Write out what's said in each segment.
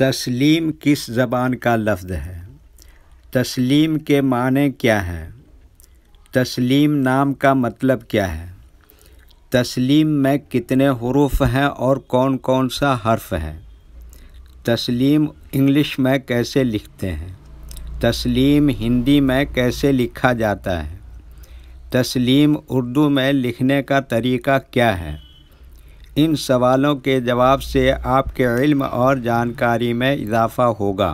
तस्लीम किस ज़बान का लफ्ज़ है तस्लीम के माने क्या है तस्लीम नाम का मतलब क्या है तस्लीम में कितने हरूफ हैं और कौन कौन सा हर्फ है तस्लीम इंग्लिश में कैसे लिखते हैं तस्लीम हिंदी में कैसे लिखा जाता है तस्लीम उर्दू में लिखने का तरीका क्या है इन सवालों के जवाब से आपके इल्म और जानकारी में इजाफ़ा होगा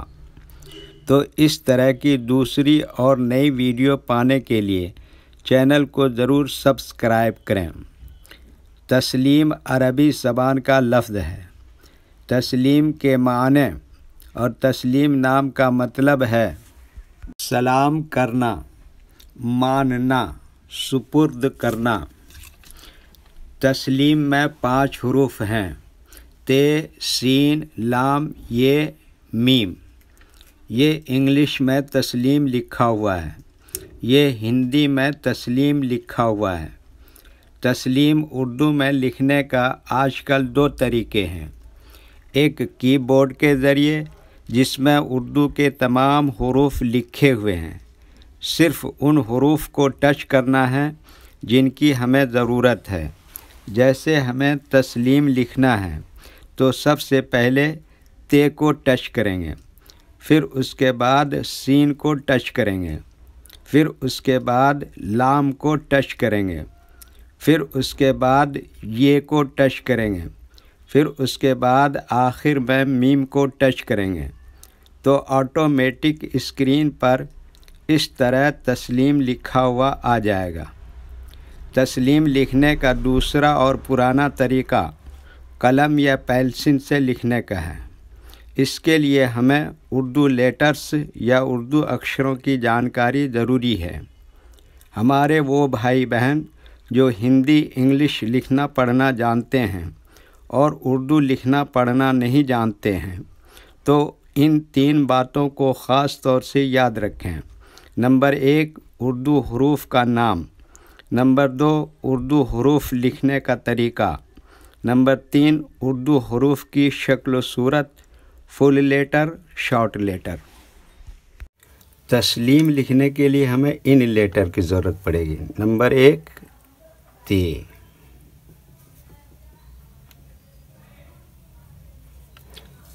तो इस तरह की दूसरी और नई वीडियो पाने के लिए चैनल को ज़रूर सब्सक्राइब करें तस्लीम अरबी ज़बान का लफ्ज़ है तस्लीम के माने और तस्लीम नाम का मतलब है सलाम करना मानना सुपुर्द करना तस्लीम में पाँच हरूफ हैं ते सीन लाम ये मीम ये इंग्लिश में तस्लीम लिखा हुआ है ये हिंदी में तस्लीम लिखा हुआ है तस्लीम उर्दू में लिखने का आजकल दो तरीके हैं एक कीबोर्ड के ज़रिए जिसमें उर्दू के तमाम हरूफ लिखे हुए हैं सिर्फ़ उन हरूफ को टच करना है जिनकी हमें ज़रूरत है जैसे हमें तस्लीम लिखना है तो सबसे पहले ते को टच करेंगे फिर उसके बाद सीन को टच करेंगे फिर उसके बाद लाम को टच करेंगे फिर उसके बाद ये को टच करेंगे फिर उसके बाद आखिर में मीम को टच करेंगे तो ऑटोमेटिक स्क्रीन पर इस तरह तस्लीम लिखा हुआ आ जाएगा तस्लीम लिखने का दूसरा और पुराना तरीका कलम या पेंसिल से लिखने का है इसके लिए हमें उर्दू लेटर्स या उर्दू अक्षरों की जानकारी ज़रूरी है हमारे वो भाई बहन जो हिंदी इंग्लिश लिखना पढ़ना जानते हैं और उर्दू लिखना पढ़ना नहीं जानते हैं तो इन तीन बातों को ख़ास तौर से याद रखें नंबर एक उर्दू हरूफ का नाम नंबर दो उर्दू हरूफ लिखने का तरीका नंबर तीन उर्दू हरूफ की शक्ल सूरत फुल लेटर शॉर्ट लेटर तस्लीम लिखने के लिए हमें इन लेटर की ज़रूरत पड़ेगी नंबर एक ते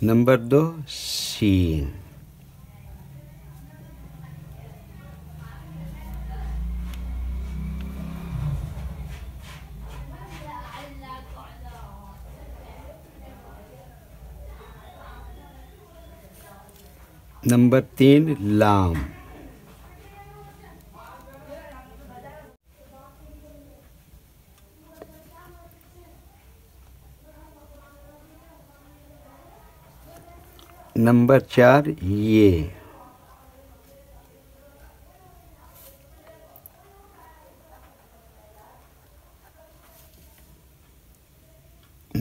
नंबर दो सीन नंबर तीन लाम नंबर चार ये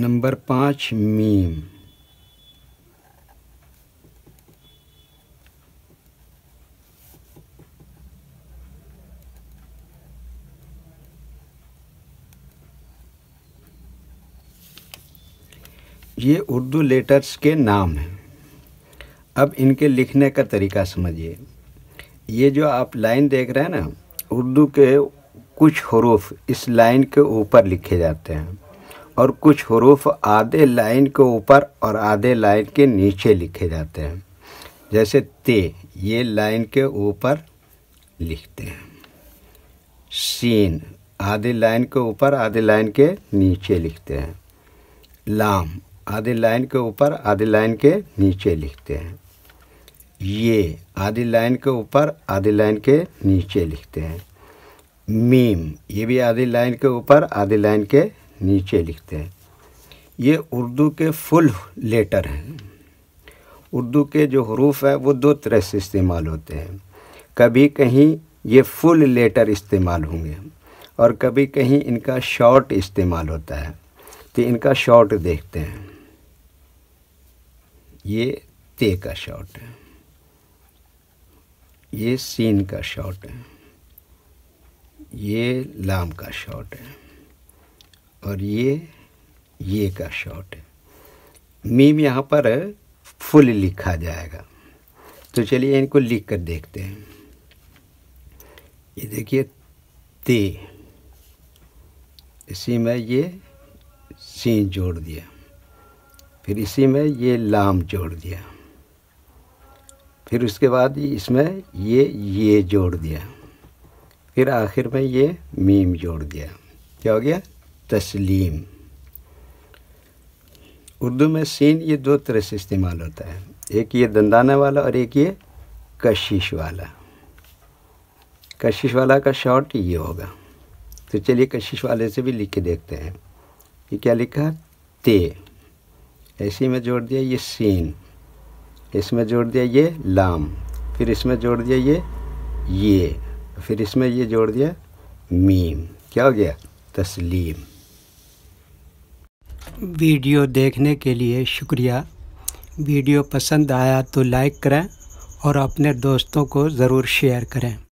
नंबर पाँच मीम ये उर्दू लेटर्स के नाम हैं अब इनके लिखने का तरीका समझिए ये जो आप लाइन देख रहे हैं ना उर्दू के कुछ हरूफ इस लाइन के ऊपर लिखे जाते हैं और कुछ हरूफ आधे लाइन के ऊपर और आधे लाइन के नीचे लिखे जाते हैं जैसे ते ये लाइन के ऊपर लिखते हैं सीन आधे लाइन के ऊपर आधे लाइन के नीचे लिखते हैं लाम आधी लाइन के ऊपर आधी लाइन के नीचे लिखते हैं ये आधी लाइन के ऊपर आधी लाइन के नीचे लिखते हैं मीम ये भी आधी लाइन के ऊपर आधी लाइन के नीचे लिखते हैं ये उर्दू के फुल लेटर हैं उर्दू के जो हरूफ है वो दो तरह से इस्तेमाल होते हैं कभी कहीं ये फुल लेटर इस्तेमाल होंगे और कभी कहीं इनका शॉर्ट इस्तेमाल होता है तो इनका शॉर्ट देखते हैं ये ते का शॉट है ये सीन का शॉट है ये लाम का शॉट है और ये ये का शॉट है मीम यहाँ पर फुल लिखा जाएगा तो चलिए इनको लिख कर देखते हैं ये देखिए ते इसी में ये सीन जोड़ दिया फिर इसी में ये लाम जोड़ दिया फिर उसके बाद इसमें ये ये जोड़ दिया फिर आखिर में ये मीम जोड़ दिया क्या हो गया तस्लीम उर्दू में सीन ये दो तरह से इस्तेमाल होता है एक ये दंदाना वाला और एक ये कशिश वाला कशिश वाला का शॉर्ट ये होगा तो चलिए कशिश वाले से भी लिख के देखते हैं कि क्या लिखा ते इसी में जोड़ दिया ये सीन इसमें जोड़ दिया ये लाम फिर इसमें जोड़ दिया ये ये फिर इसमें ये जोड़ दिया मीम क्या हो गया तस्लीम वीडियो देखने के लिए शुक्रिया वीडियो पसंद आया तो लाइक करें और अपने दोस्तों को ज़रूर शेयर करें